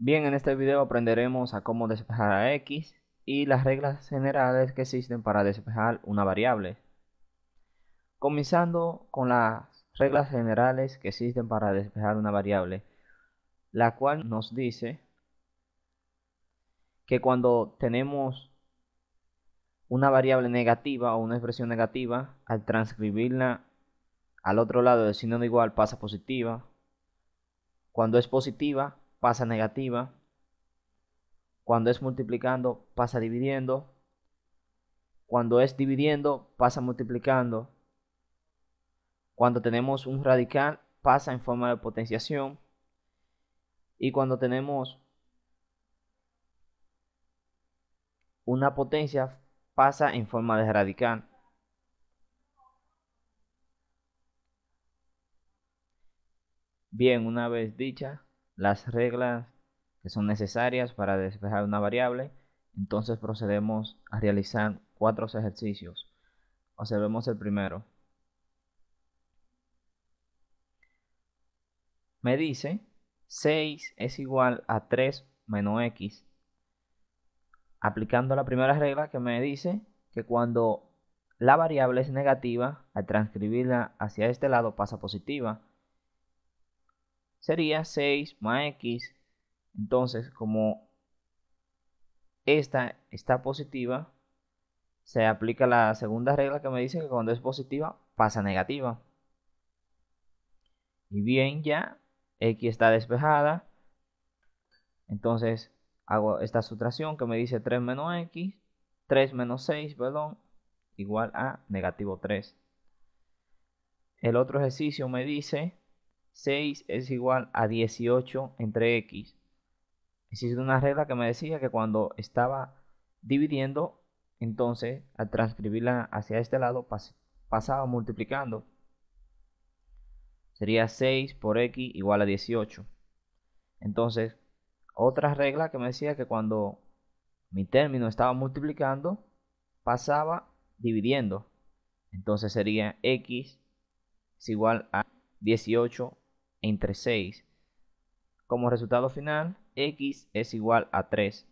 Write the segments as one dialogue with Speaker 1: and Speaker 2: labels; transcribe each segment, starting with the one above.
Speaker 1: Bien, en este video aprenderemos a cómo despejar a x y las reglas generales que existen para despejar una variable. Comenzando con las reglas generales que existen para despejar una variable, la cual nos dice que cuando tenemos una variable negativa o una expresión negativa, al transcribirla al otro lado del signo de igual pasa positiva. Cuando es positiva, pasa negativa. Cuando es multiplicando, pasa dividiendo. Cuando es dividiendo, pasa multiplicando. Cuando tenemos un radical, pasa en forma de potenciación. Y cuando tenemos una potencia, pasa en forma de radical. Bien, una vez dicha las reglas que son necesarias para despejar una variable, entonces procedemos a realizar cuatro ejercicios. Observemos el primero. Me dice 6 es igual a 3 menos x. Aplicando la primera regla que me dice que cuando la variable es negativa, al transcribirla hacia este lado pasa positiva sería 6 más x. Entonces, como esta está positiva, se aplica la segunda regla que me dice que cuando es positiva pasa negativa. Y bien, ya x está despejada. Entonces hago esta sustracción que me dice 3 menos x, 3 menos 6, perdón, igual a negativo 3. El otro ejercicio me dice 6 es igual a 18 entre x. Existe una regla que me decía que cuando estaba dividiendo, entonces al transcribirla hacia este lado pasaba multiplicando. Sería 6 por x igual a 18. Entonces, otra regla que me decía que cuando mi término estaba multiplicando, pasaba dividiendo. Entonces sería x es igual a 18 entre 6. Como resultado final, x es igual a 3.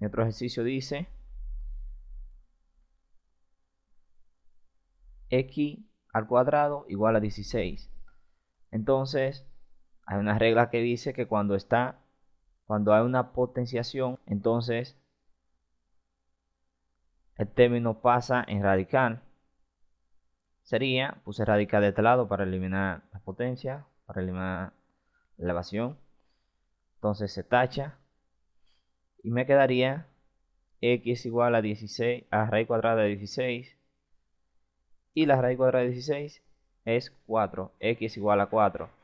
Speaker 1: otro ejercicio dice x al cuadrado igual a 16. Entonces, hay una regla que dice que cuando está cuando hay una potenciación, entonces el término pasa en radical sería, puse radical de este lado para eliminar la potencia, para eliminar la elevación. Entonces se tacha y me quedaría x igual a 16 a raíz cuadrada de 16 y la raíz cuadrada de 16 es 4, x igual a 4.